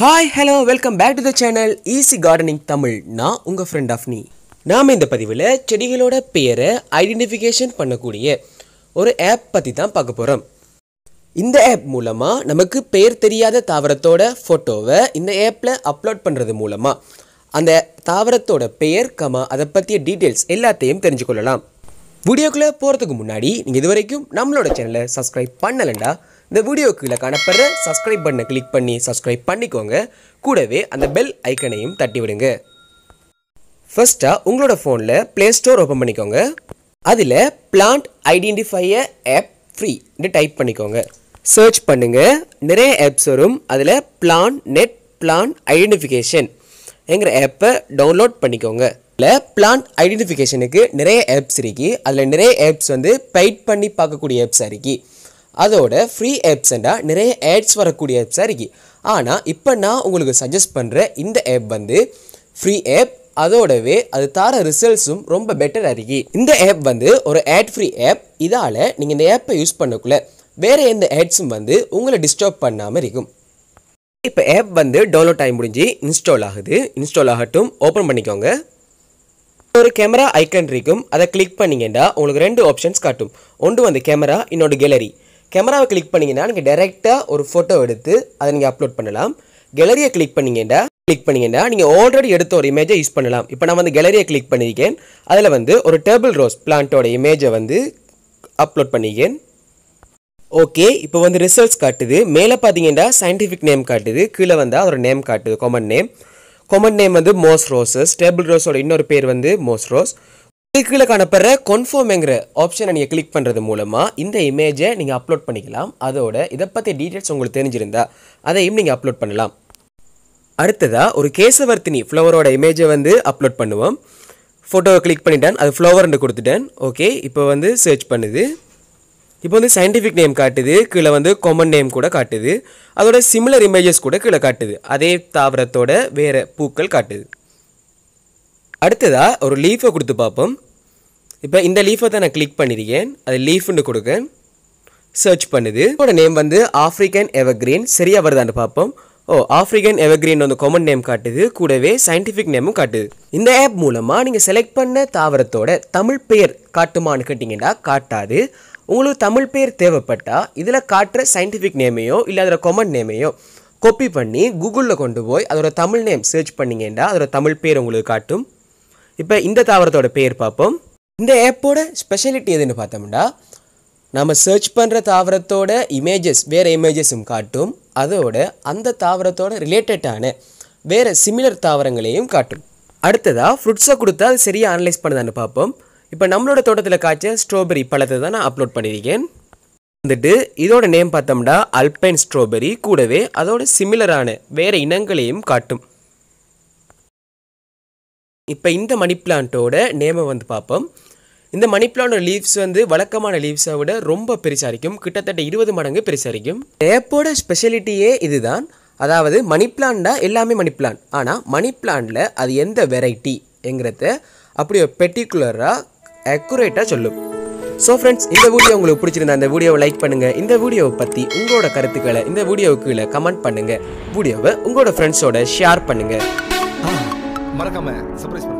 hi hello welcome back to the channel easy gardening Tamil நான் உங்கள் friend of நீ நாம் இந்த பதிவில் செடிகளோட பெயரை ஐடென்டிஃபிகேஷன் பண்ணக்கூடிய ஒரு ஆப் பற்றி தான் பார்க்க போகிறோம் இந்த ஆப் மூலமாக நமக்கு பெயர் தெரியாத தாவரத்தோட ஃபோட்டோவை இந்த ஆப்பில் அப்லோட் பண்ணுறது மூலமாக அந்த தாவரத்தோட பெயர் கமா அதை பற்றிய டீட்டெயில்ஸ் எல்லாத்தையும் தெரிஞ்சுக்கொள்ளலாம் வீடியோக்குள்ளே போகிறதுக்கு முன்னாடி நீங்கள் இது வரைக்கும் நம்மளோட சேனலை சப்ஸ்கிரைப் பண்ணலைண்டா இந்த வீடியோ கீழே காணப்படுற சப்ஸ்கிரைப் பண்ண கிளிக் பண்ணி சப்ஸ்கிரைப் பண்ணிக்கோங்க கூடவே அந்த பெல் ஐக்கனையும் தட்டி விடுங்க ஃபர்ஸ்ட்டாக உங்களோட ஃபோனில் ப்ளே ஸ்டோர் ஓப்பன் பண்ணிக்கோங்க அதில் பிளான்ட் ஐடென்டிஃபைய ஆப் ஃப்ரீன்னு டைப் பண்ணிக்கோங்க சர்ச் பண்ணுங்கள் நிறைய ஆப்ஸ் வரும் அதில் பிளான் நெட் பிளான் ஐடென்டிஃபிகேஷன் என்கிற ஆப்பை டவுன்லோட் பண்ணிக்கோங்க இல்லை பிளான் ஐடென்டிஃபிகேஷனுக்கு நிறைய ஆப்ஸ் இருக்குது அதில் நிறைய ஆப்ஸ் வந்து பெய்ட் பண்ணி பார்க்கக்கூடிய ஆப்ஸாக இருக்குது அதோட ஃப்ரீ ஆப்ஸ் நிறைய ஆட்ஸ் வரக்கூடிய ஆப்ஸாக இருக்குது ஆனால் இப்போ நான் உங்களுக்கு சஜஸ்ட் பண்ணுற இந்த ஆப் வந்து ஃப்ரீ ஆப் அதோடவே அது தர ரிசல்ட்ஸும் ரொம்ப பெட்டராக இருக்குது இந்த ஆப் வந்து ஒரு ஆட் ஃப்ரீ ஆப் இதால் நீங்கள் இந்த ஆப்பை யூஸ் பண்ணக்குள்ள வேறு எந்த ஆட்ஸும் வந்து உங்களை டிஸ்டர்ப் பண்ணாமல் இருக்கும் இப்போ ஆப் வந்து டவுன்லோட் ஆகி முடிஞ்சு இன்ஸ்டால் ஆகுது இன்ஸ்டால் ஆகட்டும் ஓப்பன் பண்ணிக்கோங்க ஒரு கேமரா ஐக்கன் இருக்கும் அதை கிளிக் பண்ணிங்கன்னா உங்களுக்கு ரெண்டு ஆப்ஷன்ஸ் காட்டும் ஒன்று வந்து கேமரா இன்னொன்று கேலரி கேமராவை கிளிக் பண்ணிங்கன்னா நீங்கள் டேரெக்டாக ஒரு ஃபோட்டோ எடுத்து அதை நீங்கள் அப்லோட் பண்ணலாம் கேலரியை கிளிக் பண்ணிங்கன்னா கிளிக் பண்ணிங்கன்னா நீங்கள் ஆல்ரெடி எடுத்த ஒரு இமேஜை யூஸ் பண்ணலாம் இப்போ நான் வந்து கேலரியை கிளிக் பண்ணியிருக்கேன் அதில் வந்து ஒரு டேபிள் ரோஸ் பிளான்ட்டோட இமேஜை வந்து அப்லோட் பண்ணியிருக்கேன் ஓகே இப்போ வந்து ரிசல்ட்ஸ் காட்டுது மேலே பார்த்தீங்கன்னா சயின்டிஃபிக் நேம் காட்டுது கீழே வந்து அதோட நேம் காட்டுது காமன் நேம் காமன் நேம் வந்து மோஸ் ரோஸஸ் டேபிள் ரோஸோட இன்னொரு பேர் வந்து மோஸ் ரோஸ் கீழே காணப்படுற கன்ஃபார்ம்ங்கிற ஆப்ஷனை நீங்கள் கிளிக் பண்ணுறது மூலமாக இந்த இமேஜை நீங்கள் அப்லோட் பண்ணிக்கலாம் அதோட இதை பற்றி டீட்டெயில்ஸ் உங்களுக்கு தெரிஞ்சிருந்தா அதையும் நீங்கள் அப்லோட் பண்ணலாம் அடுத்ததாக ஒரு கேசவர்த்தினி ஃப்ளவரோட இமேஜை வந்து அப்லோட் பண்ணுவோம் ஃபோட்டோவை கிளிக் பண்ணிட்டேன் அது ஃப்ளவர்னு கொடுத்துட்டேன் ஓகே இப்போ வந்து சர்ச் பண்ணுது இப்போ வந்து சயின்டிஃபிக் நேம் காட்டுது கீழே வந்து காமன் நேம் கூட காட்டுது அதோட சிமிலர் இமேஜஸ் கூட கீழே காட்டுது அதே தாவரத்தோட வேறு பூக்கள் காட்டுது அடுத்ததாக ஒரு லீஃபை கொடுத்து பார்ப்போம் இப்போ இந்த லீஃபை தான் நான் கிளிக் பண்ணியிருக்கேன் அது லீஃப்னு கொடுக்க சர்ச் பண்ணுது இதோட நேம் வந்து ஆஃப்ரிக்கன் எவர்க்ரீன் சரியாக வருதான்னு பார்ப்போம் ஓ ஆஃப்ரிக்கன் எவர்க்ரீன் வந்து காமன் நேம் காட்டுது கூடவே சயின்டிஃபிக் நேமும் காட்டுது இந்த ஆப் மூலமாக நீங்கள் செலக்ட் பண்ண தாவரத்தோட தமிழ் பெயர் காட்டுமான்னு கேட்டிங்கன்னா காட்டாது உங்களுக்கு தமிழ் பெயர் தேவைப்பட்டால் இதில் காட்டுற சயின்டிஃபிக் நேமையோ இல்லை அதோட காமன் நேமையோ கொப்பி பண்ணி கூகுளில் கொண்டு போய் அதோட தமிழ் நேம் சர்ச் பண்ணிங்கன்னா அதோட தமிழ் பேர் உங்களுக்கு காட்டும் இப்போ இந்த தாவரத்தோட பேர் பார்ப்போம் இந்த ஏப்போட ஸ்பெஷலிட்டி எதுன்னு பார்த்தோம்னா நம்ம சர்ச் பண்ணுற தாவரத்தோட இமேஜஸ் வேறு இமேஜஸும் காட்டும் அதோட அந்த தாவரத்தோட ரிலேட்டடான வேறு சிமிலர் தாவரங்களையும் காட்டும் அடுத்ததாக ஃப்ரூட்ஸை கொடுத்தா அது சரியாக அனலைஸ் பண்ணுதான்னு பார்ப்போம் இப்போ நம்மளோட தோட்டத்தில் காய்ச்ச ஸ்ட்ராபெரி பழத்தை தான் நான் அப்லோட் பண்ணியிருக்கேன் வந்துட்டு இதோட நேம் பார்த்தோம்னா அல்பைன் ஸ்ட்ராபெரி கூடவே அதோட சிமிலரான வேறு இனங்களையும் காட்டும் இப்போ இந்த மணி பிளான்ட்டோட நேமை வந்து பார்ப்போம் இந்த மணி பிளானோட லீவ்ஸ் வந்து வழக்கமான லீவ்ஸை விட ரொம்ப பெருசாக இருக்கும் கிட்டத்தட்ட இருபது மடங்கு பெருசாக இருக்கும் டேப்போட ஸ்பெஷலிட்டியே இதுதான் அதாவது மணி பிளான்டாக எல்லாமே மணி பிளான் ஆனால் மணி பிளான்டில் அது எந்த வெரைட்டி என்கிறத அப்படி ஒரு பெர்டிகுலராக அக்யூரேட்டாக சொல்லும் ஸோ ஃப்ரெண்ட்ஸ் இந்த வீடியோ உங்களுக்கு பிடிச்சிருந்தா அந்த வீடியோவை லைக் பண்ணுங்கள் இந்த வீடியோவை பற்றி உங்களோட கருத்துக்களை இந்த வீடியோவுக்குள்ளே கமெண்ட் பண்ணுங்கள் வீடியோவை உங்களோட ஃப்ரெண்ட்ஸோட ஷேர் பண்ணுங்கள் மறக்காம சர்ப்ரைஸ் பண்ணுங்க